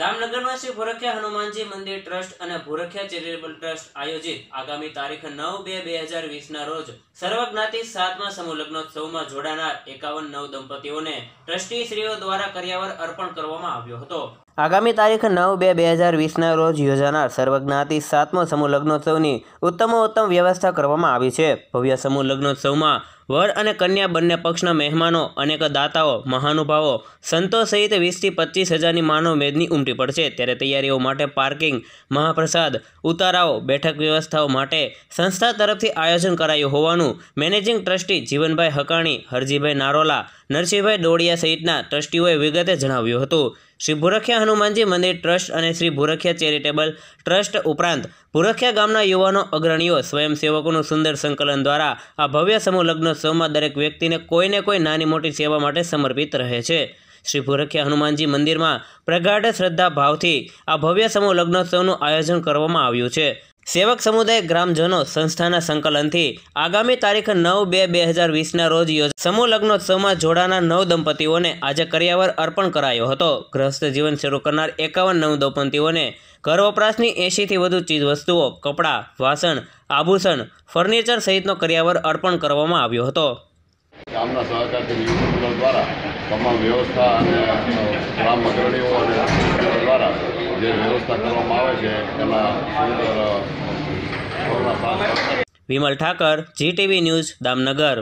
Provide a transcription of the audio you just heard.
દામનગરમાં શ્રી ભુરખિયા હનુમાનજી મંદિર ટ્રસ્ટ અને ભુરખિયા charitable trust આયોજિત આગામી તારીખ નવ બે બે હજાર વીસના રોજ સર્વજ્ઞાતિ સાતમા સમૂહ લગ્નોત્સવમાં જોડાનાર એકાવન નવ દંપતીઓને ટ્રસ્ટી દ્વારા કર્યાવર અર્પણ કરવામાં આવ્યો હતો આગામી તારીખ નવ બે બે હજાર વીસના રોજ યોજાનાર સર્વજ્ઞાતિ સાતમો સમૂહ લગ્નોત્સવની ઉત્તમોત્તમ વ્યવસ્થા કરવામાં આવી છે ભવ્ય સમૂહ લગ્નોત્સવમાં વર અને કન્યા બંને પક્ષના મહેમાનો અનેક દાતાઓ મહાનુભાવો સંતો સહિત વીસથી પચીસ હજારની માનવ મેદની ઉમટી પડશે ત્યારે તૈયારીઓ માટે પાર્કિંગ મહાપ્રસાદ ઉતારાઓ બેઠક વ્યવસ્થાઓ માટે સંસ્થા તરફથી આયોજન કરાયું હોવાનું મેનેજિંગ ટ્રસ્ટી જીવનભાઈ હકાણી હરજીભાઈ નારોલા નરસિંહભાઈ દોડિયા સહિતના ટ્રસ્ટીઓએ વિગતે જણાવ્યું હતું શ્રી ભૂરખિયા હનુમાનજી મંદિર ટ્રસ્ટ અને શ્રી ભૂરખિયા ચેરિટેબલ ટ્રસ્ટ ઉપરાંત ભૂરખિયા ગામના યુવાનો અગ્રણીઓ સ્વયંસેવકોનું સુંદર સંકલન દ્વારા આ ભવ્ય સમૂહ લગ્નોત્સવમાં દરેક વ્યક્તિને કોઈને કોઈ નાની મોટી સેવા માટે સમર્પિત રહે છે શ્રી ભૂરખિયા હનુમાનજી મંદિરમાં પ્રગાઢ શ્રદ્ધા ભાવથી આ ભવ્ય સમૂહ લગ્નોત્સવનું આયોજન કરવામાં આવ્યું છે સેવક સમુદાય ગ્રામજનો સંસ્થાના સંકલનથી આગામી તારીખ નવ બે બે હજાર વીસના રોજ સમૂહ લગ્નોત્સવમાં જોડાના નવ દંપતીઓને આજે કર્યાવર અર્પણ કરાયો હતો ગ્રહસ્થ જીવન શરૂ કરનાર એકાવન નવ દંપતીઓને ઘર વપરાશની એંશીથી વધુ ચીજવસ્તુઓ કપડાં વાસણ આભૂષણ ફર્નિચર સહિતનો કર્યાવર અર્પણ કરવામાં આવ્યો હતો ગામના સહકારથી દ્વારા તમામ વ્યવસ્થા અને ગ્રામ અગ્રણીઓ અને Vimal Thakar G TV news Damnagar